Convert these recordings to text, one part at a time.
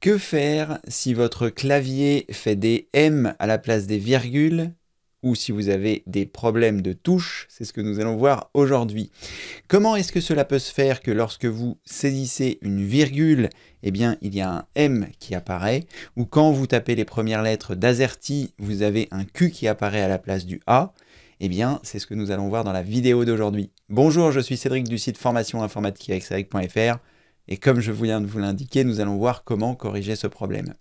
Que faire si votre clavier fait des M à la place des virgules ou si vous avez des problèmes de touche, c'est ce que nous allons voir aujourd'hui. Comment est-ce que cela peut se faire que lorsque vous saisissez une virgule, eh bien il y a un M qui apparaît, ou quand vous tapez les premières lettres d'AZERTY, vous avez un Q qui apparaît à la place du A Eh bien c'est ce que nous allons voir dans la vidéo d'aujourd'hui. Bonjour, je suis Cédric du site formation informatique et comme je viens de vous l'indiquer, nous allons voir comment corriger ce problème.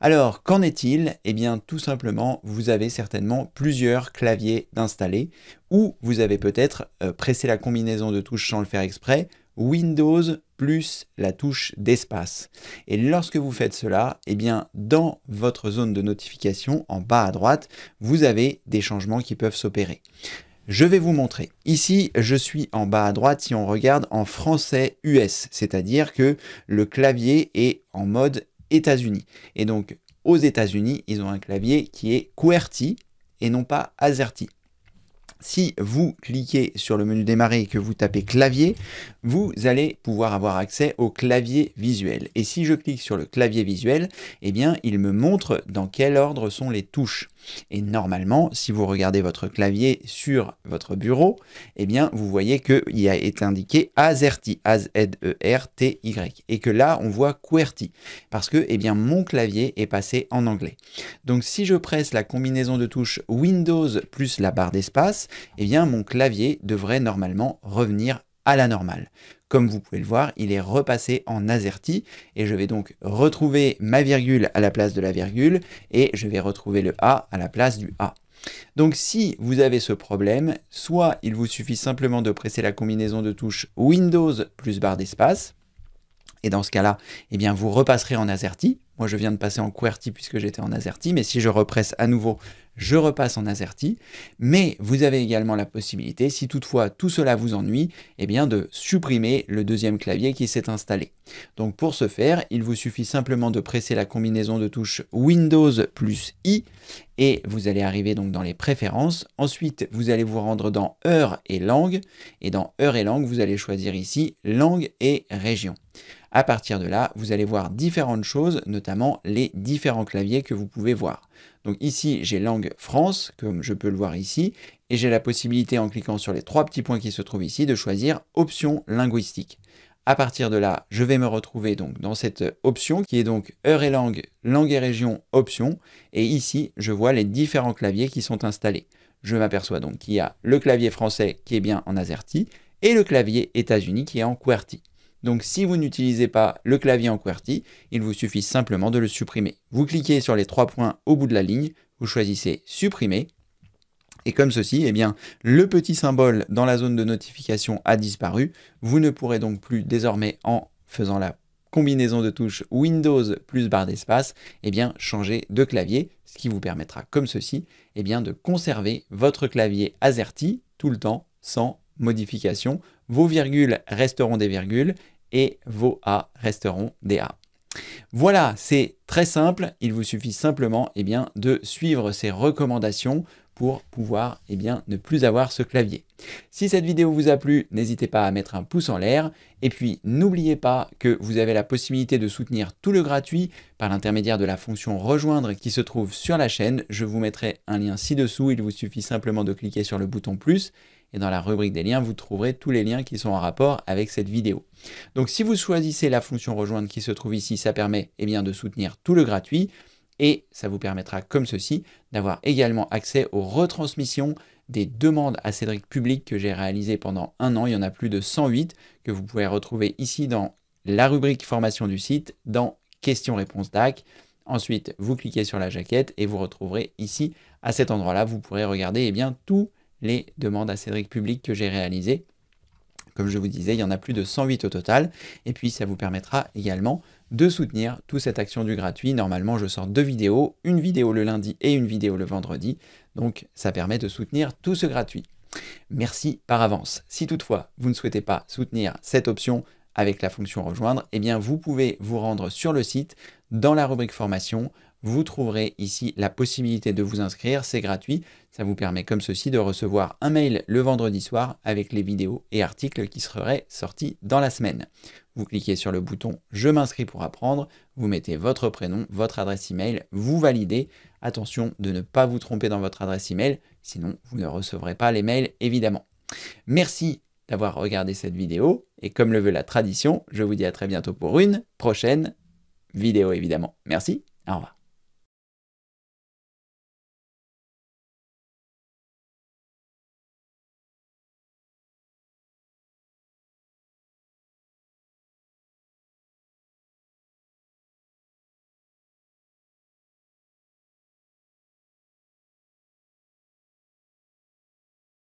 Alors, qu'en est-il Eh bien, tout simplement, vous avez certainement plusieurs claviers d'installer, ou vous avez peut-être euh, pressé la combinaison de touches sans le faire exprès, Windows plus la touche d'espace. Et lorsque vous faites cela, eh bien, dans votre zone de notification, en bas à droite, vous avez des changements qui peuvent s'opérer. Je vais vous montrer. Ici, je suis en bas à droite si on regarde en français US, c'est-à-dire que le clavier est en mode États-Unis. Et donc, aux États-Unis, ils ont un clavier qui est QWERTY et non pas AZERTY. Si vous cliquez sur le menu démarrer et que vous tapez clavier, vous allez pouvoir avoir accès au clavier visuel. Et si je clique sur le clavier visuel, eh bien, il me montre dans quel ordre sont les touches. Et normalement, si vous regardez votre clavier sur votre bureau, eh bien, vous voyez qu'il y a été indiqué AZERTY, A-Z-E-R-T-Y, et que là, on voit QWERTY, parce que, eh bien, mon clavier est passé en anglais. Donc, si je presse la combinaison de touches Windows plus la barre d'espace, eh bien, mon clavier devrait normalement revenir à la normale. Comme vous pouvez le voir, il est repassé en azerty et je vais donc retrouver ma virgule à la place de la virgule et je vais retrouver le A à la place du A. Donc si vous avez ce problème, soit il vous suffit simplement de presser la combinaison de touches Windows plus barre d'espace, et dans ce cas-là, eh bien vous repasserez en AZERTY. Moi, je viens de passer en QWERTY puisque j'étais en AZERTY, mais si je represse à nouveau je repasse en AZERTY, mais vous avez également la possibilité, si toutefois tout cela vous ennuie, eh bien de supprimer le deuxième clavier qui s'est installé. Donc pour ce faire, il vous suffit simplement de presser la combinaison de touches Windows plus I, et vous allez arriver donc dans les préférences. Ensuite, vous allez vous rendre dans Heures et langue, et dans heure et langue, vous allez choisir ici langue et région. À partir de là, vous allez voir différentes choses, notamment les différents claviers que vous pouvez voir. Donc ici, j'ai langue France, comme je peux le voir ici, et j'ai la possibilité, en cliquant sur les trois petits points qui se trouvent ici, de choisir option linguistique. À partir de là, je vais me retrouver donc dans cette option qui est donc heure et langue, langue et région, option. Et ici, je vois les différents claviers qui sont installés. Je m'aperçois donc qu'il y a le clavier français qui est bien en AZERTY et le clavier États-Unis qui est en QWERTY. Donc si vous n'utilisez pas le clavier en QWERTY, il vous suffit simplement de le supprimer. Vous cliquez sur les trois points au bout de la ligne, vous choisissez supprimer. Et comme ceci, eh bien, le petit symbole dans la zone de notification a disparu. Vous ne pourrez donc plus désormais, en faisant la combinaison de touches Windows plus barre d'espace, eh bien, changer de clavier, ce qui vous permettra, comme ceci, eh bien, de conserver votre clavier AZERTY tout le temps sans modification. Vos virgules resteront des virgules et vos A resteront des A. Voilà, c'est très simple. Il vous suffit simplement eh bien, de suivre ces recommandations pour pouvoir eh bien, ne plus avoir ce clavier. Si cette vidéo vous a plu, n'hésitez pas à mettre un pouce en l'air. Et puis, n'oubliez pas que vous avez la possibilité de soutenir tout le gratuit par l'intermédiaire de la fonction rejoindre qui se trouve sur la chaîne. Je vous mettrai un lien ci-dessous. Il vous suffit simplement de cliquer sur le bouton plus et dans la rubrique des liens, vous trouverez tous les liens qui sont en rapport avec cette vidéo. Donc si vous choisissez la fonction rejoindre qui se trouve ici, ça permet eh bien, de soutenir tout le gratuit. Et ça vous permettra, comme ceci, d'avoir également accès aux retransmissions des demandes à Cédric Public que j'ai réalisées pendant un an. Il y en a plus de 108 que vous pouvez retrouver ici dans la rubrique formation du site, dans questions-réponses DAC. Ensuite, vous cliquez sur la jaquette et vous retrouverez ici, à cet endroit-là, vous pourrez regarder eh bien, tous les demandes à Cédric Public que j'ai réalisées. Comme je vous disais, il y en a plus de 108 au total. Et puis, ça vous permettra également de soutenir toute cette action du gratuit. Normalement, je sors deux vidéos, une vidéo le lundi et une vidéo le vendredi. Donc, ça permet de soutenir tout ce gratuit. Merci par avance. Si toutefois, vous ne souhaitez pas soutenir cette option, avec la fonction rejoindre, eh bien vous pouvez vous rendre sur le site dans la rubrique formation. Vous trouverez ici la possibilité de vous inscrire, c'est gratuit. Ça vous permet comme ceci de recevoir un mail le vendredi soir avec les vidéos et articles qui seraient sortis dans la semaine. Vous cliquez sur le bouton Je m'inscris pour apprendre, vous mettez votre prénom, votre adresse email, vous validez. Attention de ne pas vous tromper dans votre adresse email, sinon vous ne recevrez pas les mails évidemment. Merci d'avoir regardé cette vidéo. Et comme le veut la tradition, je vous dis à très bientôt pour une prochaine vidéo évidemment. Merci, au revoir.